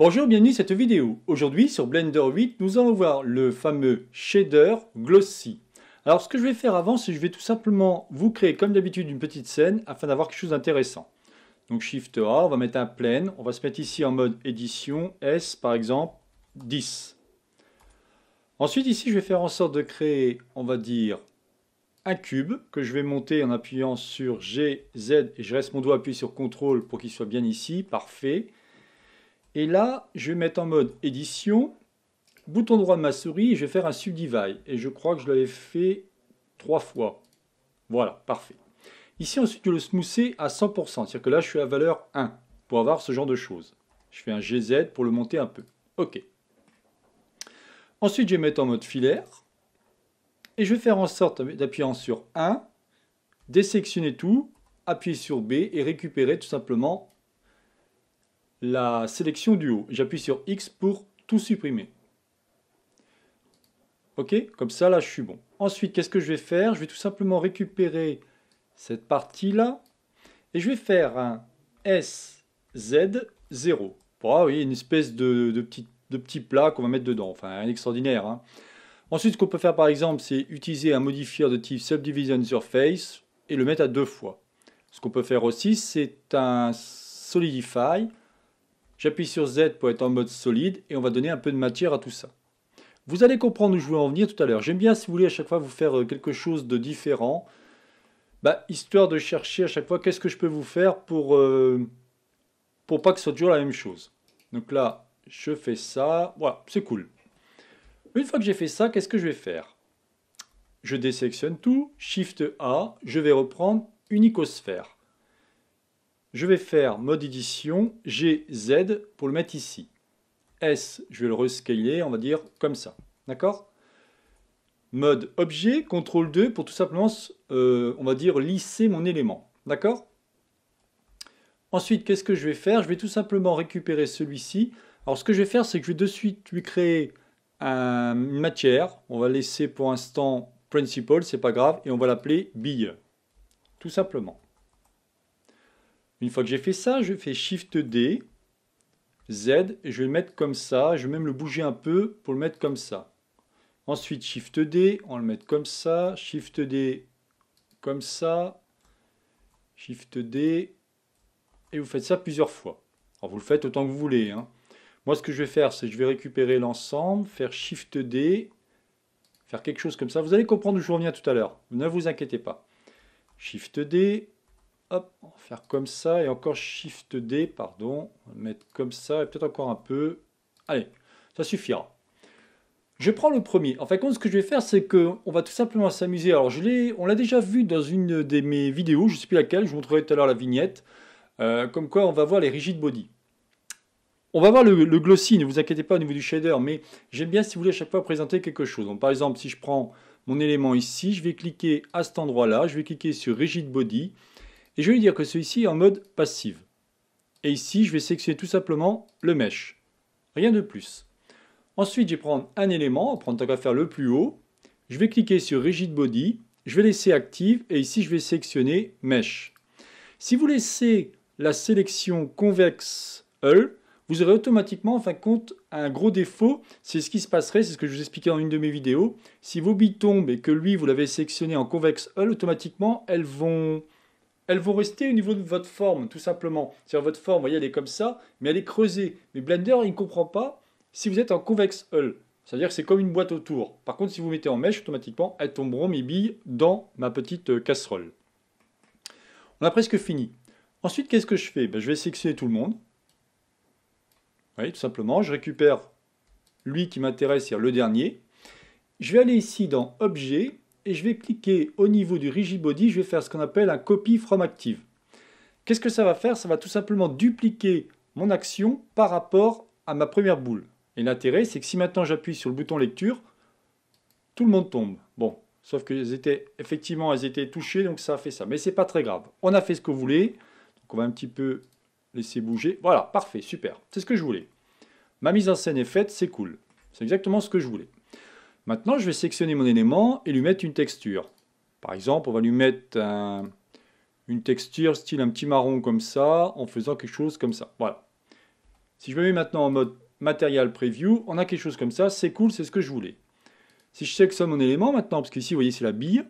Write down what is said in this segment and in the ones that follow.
Bonjour, bienvenue à cette vidéo. Aujourd'hui sur Blender 8, nous allons voir le fameux shader Glossy. Alors ce que je vais faire avant, c'est que je vais tout simplement vous créer comme d'habitude une petite scène afin d'avoir quelque chose d'intéressant. Donc Shift A, on va mettre un plane, on va se mettre ici en mode édition, S par exemple, 10. Ensuite ici, je vais faire en sorte de créer, on va dire, un cube que je vais monter en appuyant sur G, Z et je reste mon doigt appuyé sur CTRL pour qu'il soit bien ici, parfait. Et là, je vais mettre en mode édition, bouton droit de ma souris, et je vais faire un subdivide. Et je crois que je l'avais fait trois fois. Voilà, parfait. Ici, ensuite, je vais le smoother à 100%. C'est-à-dire que là, je suis à valeur 1 pour avoir ce genre de choses. Je fais un GZ pour le monter un peu. OK. Ensuite, je vais mettre en mode filaire. Et je vais faire en sorte, d'appuyer sur 1, désectionner tout, appuyer sur B et récupérer tout simplement la sélection du haut. J'appuie sur X pour tout supprimer. Ok, comme ça, là, je suis bon. Ensuite, qu'est-ce que je vais faire Je vais tout simplement récupérer cette partie-là et je vais faire un SZ0. Bon, ah oui, une espèce de, de, petit, de petit plat qu'on va mettre dedans. Enfin, un extraordinaire. Hein. Ensuite, ce qu'on peut faire, par exemple, c'est utiliser un modifier de type Subdivision Surface et le mettre à deux fois. Ce qu'on peut faire aussi, c'est un Solidify J'appuie sur Z pour être en mode solide et on va donner un peu de matière à tout ça. Vous allez comprendre où je veux en venir tout à l'heure. J'aime bien, si vous voulez, à chaque fois vous faire euh, quelque chose de différent, bah, histoire de chercher à chaque fois qu'est-ce que je peux vous faire pour, ne euh, pour pas que ce soit toujours la même chose. Donc là, je fais ça. Voilà, c'est cool. Une fois que j'ai fait ça, qu'est-ce que je vais faire Je désélectionne tout, Shift A, je vais reprendre une je vais faire mode édition GZ pour le mettre ici. S, je vais le rescaler, on va dire comme ça. D'accord Mode objet, CTRL 2 pour tout simplement, euh, on va dire, lisser mon élément. D'accord Ensuite, qu'est-ce que je vais faire Je vais tout simplement récupérer celui-ci. Alors, ce que je vais faire, c'est que je vais de suite lui créer une matière. On va laisser pour l'instant principal, c'est pas grave, et on va l'appeler bille. Tout simplement. Une fois que j'ai fait ça, je fais Shift D, Z, et je vais le mettre comme ça. Je vais même le bouger un peu pour le mettre comme ça. Ensuite, Shift D, on le met comme ça. Shift D, comme ça. Shift D, et vous faites ça plusieurs fois. Alors, vous le faites autant que vous voulez. Hein. Moi, ce que je vais faire, c'est que je vais récupérer l'ensemble, faire Shift D, faire quelque chose comme ça. Vous allez comprendre où je reviens tout à l'heure. Ne vous inquiétez pas. Shift D, on va faire comme ça et encore Shift D, pardon. On va mettre comme ça et peut-être encore un peu. Allez, ça suffira. Je prends le premier. En fait, de ce que je vais faire, c'est qu'on va tout simplement s'amuser. Alors, je on l'a déjà vu dans une de mes vidéos, je ne sais plus laquelle, je vous montrerai tout à l'heure la vignette, euh, comme quoi on va voir les rigid body. On va voir le, glossy, ne vous inquiétez pas au niveau du shader, mais j'aime bien, si vous voulez, à chaque fois présenter quelque chose. Donc, par exemple, si je prends mon élément ici, je vais cliquer à cet endroit-là, je vais cliquer sur rigid body, et je vais lui dire que celui-ci est en mode passive. Et ici, je vais sélectionner tout simplement le mesh. Rien de plus. Ensuite, je vais prendre un élément, prendre tant qu'à faire le plus haut. Je vais cliquer sur Rigid Body. Je vais laisser active et ici, je vais sélectionner Mesh. Si vous laissez la sélection convexe Hull, vous aurez automatiquement, en fin compte, un gros défaut. C'est ce qui se passerait, c'est ce que je vous expliquais dans une de mes vidéos. Si vos billes tombent et que lui, vous l'avez sélectionné en convexe Hull, automatiquement, elles vont elles vont rester au niveau de votre forme, tout simplement. C'est-à-dire votre forme, vous voyez, elle est comme ça, mais elle est creusée. Mais Blender, il ne comprend pas si vous êtes en convex hull. C'est-à-dire que c'est comme une boîte autour. Par contre, si vous mettez en mèche, automatiquement, elles tomberont mes billes dans ma petite euh, casserole. On a presque fini. Ensuite, qu'est-ce que je fais ben, Je vais sélectionner tout le monde. voyez, tout simplement. Je récupère lui qui m'intéresse, c'est-à-dire le dernier. Je vais aller ici dans Objet, et je vais cliquer au niveau du Body, je vais faire ce qu'on appelle un copy from active. Qu'est-ce que ça va faire Ça va tout simplement dupliquer mon action par rapport à ma première boule. Et l'intérêt, c'est que si maintenant j'appuie sur le bouton lecture, tout le monde tombe. Bon, sauf qu'effectivement, étaient effectivement elles étaient touchées, donc ça a fait ça. Mais c'est pas très grave. On a fait ce que vous voulez. Donc on va un petit peu laisser bouger. Voilà, parfait, super. C'est ce que je voulais. Ma mise en scène est faite, c'est cool. C'est exactement ce que je voulais. Maintenant, je vais sélectionner mon élément et lui mettre une texture. Par exemple, on va lui mettre une texture style un petit marron comme ça, en faisant quelque chose comme ça. Voilà. Si je me mets maintenant en mode matériel preview, on a quelque chose comme ça, c'est cool, c'est ce que je voulais. Si je sélectionne mon élément maintenant, parce qu'ici, vous voyez, c'est la bille,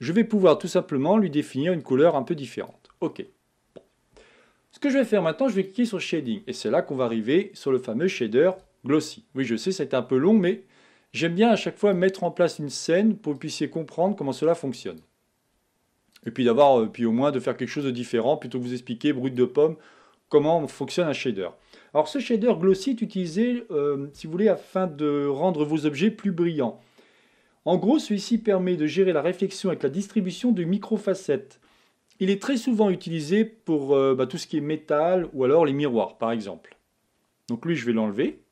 je vais pouvoir tout simplement lui définir une couleur un peu différente. OK. Ce que je vais faire maintenant, je vais cliquer sur Shading. Et c'est là qu'on va arriver sur le fameux shader Glossy. Oui, je sais, c'est un peu long, mais J'aime bien à chaque fois mettre en place une scène pour que vous puissiez comprendre comment cela fonctionne. Et puis d'avoir, euh, puis au moins de faire quelque chose de différent plutôt que vous expliquer brut de pomme comment fonctionne un shader. Alors ce shader glossy est utilisé, euh, si vous voulez, afin de rendre vos objets plus brillants. En gros, celui-ci permet de gérer la réflexion avec la distribution de microfacettes. Il est très souvent utilisé pour euh, bah, tout ce qui est métal ou alors les miroirs, par exemple. Donc lui, je vais l'enlever.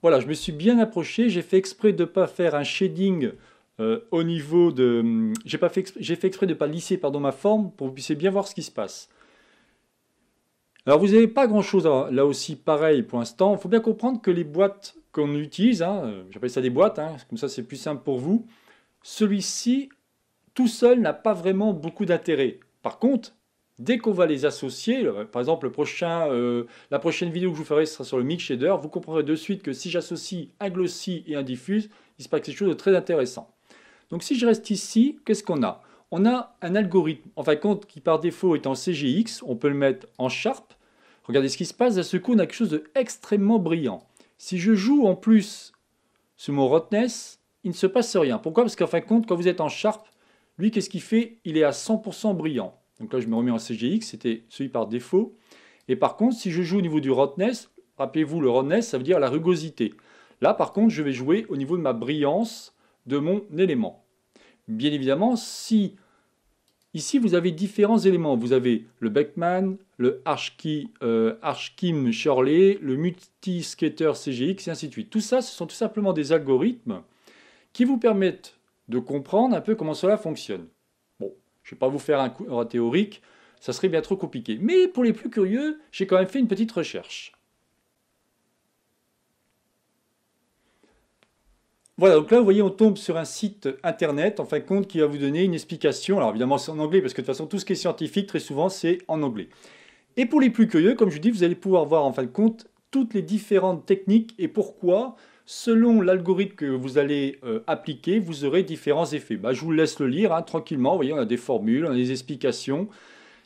Voilà, je me suis bien approché, j'ai fait exprès de ne pas faire un shading euh, au niveau de... J'ai fait, exprès, de ne pas lisser pardon, ma forme pour que vous puissiez bien voir ce qui se passe. Alors vous n'avez pas grand-chose là aussi pareil pour l'instant. Il faut bien comprendre que les boîtes qu'on utilise, hein, euh, j'appelle ça des boîtes, hein, comme ça c'est plus simple pour vous, celui-ci tout seul n'a pas vraiment beaucoup d'intérêt. Par contre, Dès qu'on va les associer, euh, par exemple le prochain, euh, la prochaine vidéo que je vous ferai sera sur le mix shader, vous comprendrez de suite que si j'associe un glossy et un diffuse, il se passe quelque chose de très intéressant. Donc si je reste ici, qu'est-ce qu'on a On a un algorithme, en fin de compte, qui par défaut est en CGX, on peut le mettre en Sharp. Regardez ce qui se passe, à ce coup on a quelque chose d'extrêmement brillant. Si je joue en plus sur mon Rotness, il ne se passe rien. Pourquoi Parce qu'en fin de compte, quand vous êtes en Sharp, lui, qu'est-ce qu'il fait Il est à 100% brillant. Donc là, je me remets en CGX, c'était celui par défaut. Et par contre, si je joue au niveau du roughness, rappelez-vous, le roughness, ça veut dire la rugosité. Là, par contre, je vais jouer au niveau de ma brillance de mon élément. Bien évidemment, si ici, vous avez différents éléments. Vous avez le Beckman, le Archki, euh, Archkim Shirley, le Multiskater CGX, et ainsi de suite. Tout ça, ce sont tout simplement des algorithmes qui vous permettent de comprendre un peu comment cela fonctionne. Je ne vais pas vous faire un cours théorique, ça serait bien trop compliqué. Mais pour les plus curieux, j'ai quand même fait une petite recherche. Voilà, donc là, vous voyez, on tombe sur un site internet, en fin de compte, qui va vous donner une explication. Alors évidemment, c'est en anglais, parce que de toute façon, tout ce qui est scientifique, très souvent, c'est en anglais. Et pour les plus curieux, comme je dis, vous allez pouvoir voir, en fin de compte, toutes les différentes techniques et pourquoi Selon l'algorithme que vous allez euh, appliquer, vous aurez différents effets. Bah, je vous laisse le lire hein, tranquillement. Vous voyez, on a des formules, on a des explications.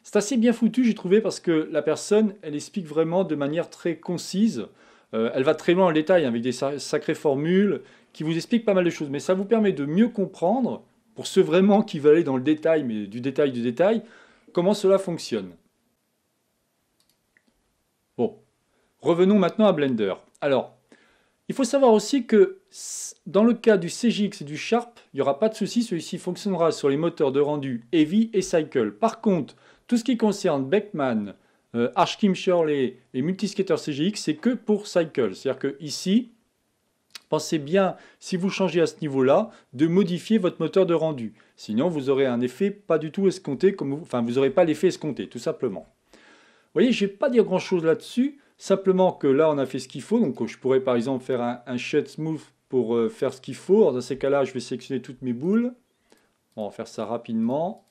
C'est assez bien foutu, j'ai trouvé, parce que la personne, elle explique vraiment de manière très concise. Euh, elle va très loin en détail avec des sacrées formules qui vous expliquent pas mal de choses. Mais ça vous permet de mieux comprendre, pour ceux vraiment qui veulent aller dans le détail, mais du détail du détail, comment cela fonctionne. Bon, revenons maintenant à Blender. Alors, il faut savoir aussi que dans le cas du CGX et du Sharp, il n'y aura pas de souci, celui-ci fonctionnera sur les moteurs de rendu Heavy et Cycle. Par contre, tout ce qui concerne Beckman, euh, Archkim Shirley et Multiskater CGX, c'est que pour Cycle. C'est-à-dire que ici, pensez bien, si vous changez à ce niveau-là, de modifier votre moteur de rendu. Sinon, vous aurez un effet pas du tout escompté, comme enfin, vous n'aurez pas l'effet escompté, tout simplement. Vous voyez, je ne vais pas dire grand-chose là-dessus. Simplement que là, on a fait ce qu'il faut. Donc, je pourrais par exemple faire un, smooth pour euh, faire ce qu'il faut. dans ces cas-là, je vais sélectionner toutes mes boules. On va faire ça rapidement.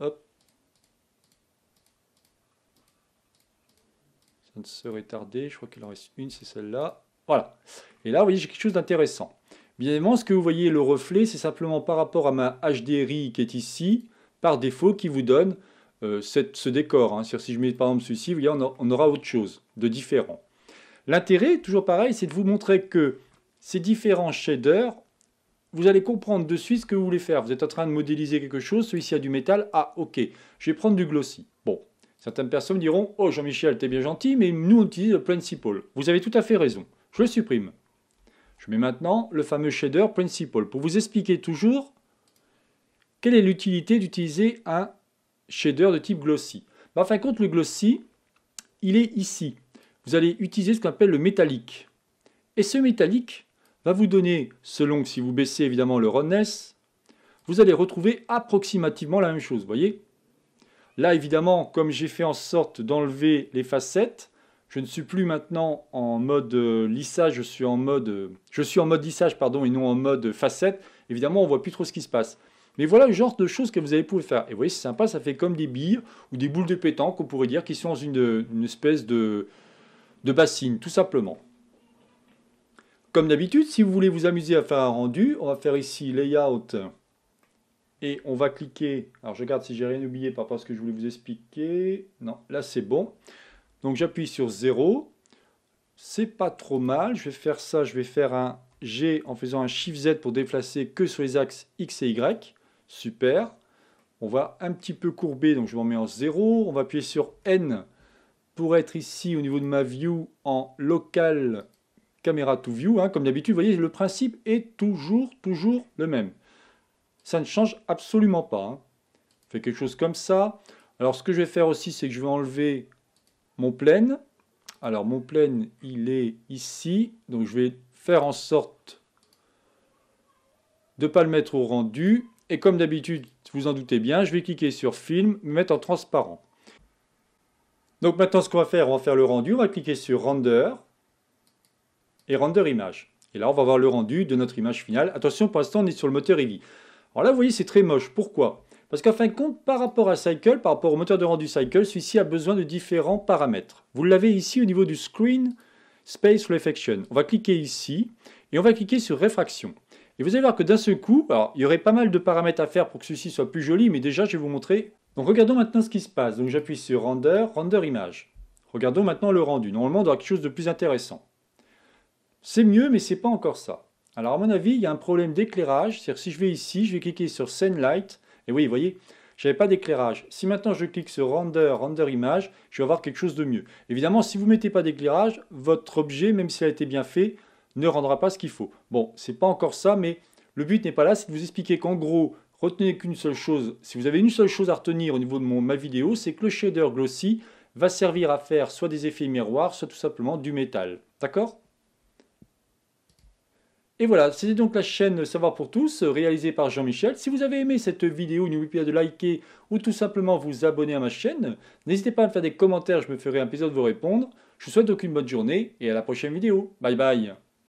Ça ne serait tardé. Je crois qu'il en reste une, c'est celle-là. Voilà. Et là, vous voyez, j'ai quelque chose d'intéressant. Bien évidemment, ce que vous voyez, le reflet, c'est simplement par rapport à ma HDRI qui est ici, par défaut, qui vous donne euh, ce décor. Hein. Si je mets par exemple celui-ci, on, aura autre chose de différent. L'intérêt, toujours pareil, c'est de vous montrer que ces différents shaders, vous allez comprendre de suite ce que vous voulez faire. Vous êtes en train de modéliser quelque chose, celui-ci a du métal, ah ok, je vais prendre du glossy. Bon, certaines personnes diront, oh Jean-Michel, t'es bien gentil, mais nous on utilise le principal. Vous avez tout à fait raison, je le supprime. Je mets maintenant le fameux shader principal pour vous expliquer toujours quelle est l'utilité d'utiliser un shader de type glossy. Mais en fin de compte, le glossy, il est ici. Vous allez utiliser ce qu'on appelle le métallique. Et ce métallique va vous donner, selon si vous baissez évidemment le roughness, vous allez retrouver approximativement la même chose, voyez Là, évidemment, comme j'ai fait en sorte d'enlever les facettes, je ne suis plus maintenant en mode euh, lissage, je suis en mode, euh, je suis en mode lissage pardon, et non en mode facette. Évidemment, on voit plus trop ce qui se passe. Mais voilà le genre de choses que vous allez pouvoir faire. Et vous voyez, c'est sympa, ça fait comme des billes ou des boules de pétanque, on pourrait dire, qui sont dans une, espèce de, bassine, tout simplement. Comme d'habitude, si vous voulez vous amuser à faire un rendu, on va faire ici Layout et on va cliquer. Alors je regarde si j'ai rien oublié par rapport à ce que je voulais vous expliquer. Non, là c'est bon. Donc j'appuie sur 0. C'est pas trop mal. Je vais faire ça, je vais faire un G en faisant un Shift Z pour déplacer que sur les axes X et Y super. On va un petit peu courber, donc je m'en mets en 0. On va appuyer sur N pour être ici au niveau de ma view en local camera to view. Hein, comme d'habitude, vous voyez, le principe est toujours, toujours le même. Ça ne change absolument pas. Hein. fait quelque chose comme ça. Alors, ce que je vais faire aussi, c'est que je vais enlever mon plane. Alors, mon plane, il est ici. Donc, je vais faire en sorte de ne pas le mettre au rendu. Et comme d'habitude, vous en doutez bien, je vais cliquer sur Film, mettre en transparent. Donc maintenant, ce qu'on va faire, on va faire le rendu. On va cliquer sur Render et Render Image. Et là, on va voir le rendu de notre image finale. Attention, pour l'instant, on est sur le moteur Eevee. Alors là, vous voyez, c'est très moche. Pourquoi Parce qu'en fin de compte, par rapport à Cycle, par rapport au moteur de rendu Cycle, celui-ci a besoin de différents paramètres. Vous l'avez ici au niveau du Screen Space Reflection. On va cliquer ici et on va cliquer sur Réfraction. Et vous allez voir que d'un seul coup, alors il y aurait pas mal de paramètres à faire pour que ceci soit plus joli, mais déjà je vais vous montrer. Donc regardons maintenant ce qui se passe. Donc j'appuie sur Render, Render Image. Regardons maintenant le rendu. Normalement, on aura quelque chose de plus intéressant. C'est mieux, mais ce c'est pas encore ça. Alors à mon avis, il y a un problème d'éclairage. C'est-à-dire si je vais ici, je vais cliquer sur Scene Light. Et oui, vous voyez, n'avais pas d'éclairage. Si maintenant je clique sur Render, Render Image, je vais avoir quelque chose de mieux. Évidemment, si vous mettez pas d'éclairage, votre objet, même s'il a été bien fait, ne rendra pas ce qu'il faut. Bon, c'est pas encore ça, mais le but n'est pas là, c'est de vous expliquer qu'en gros, retenez qu'une seule chose, si vous avez une seule chose à retenir au niveau de ma vidéo, c'est que le shader glossy va servir à faire soit des effets miroirs, soit tout simplement du métal. D'accord et voilà, c'était donc la chaîne Savoir pour tous, réalisée par Jean-Michel. Si vous avez aimé cette vidéo, n'oubliez pas de liker ou tout simplement vous abonner à ma chaîne. N'hésitez pas à me faire des commentaires, je me ferai un plaisir de vous répondre. Je vous souhaite donc une bonne journée et à la prochaine vidéo. Bye bye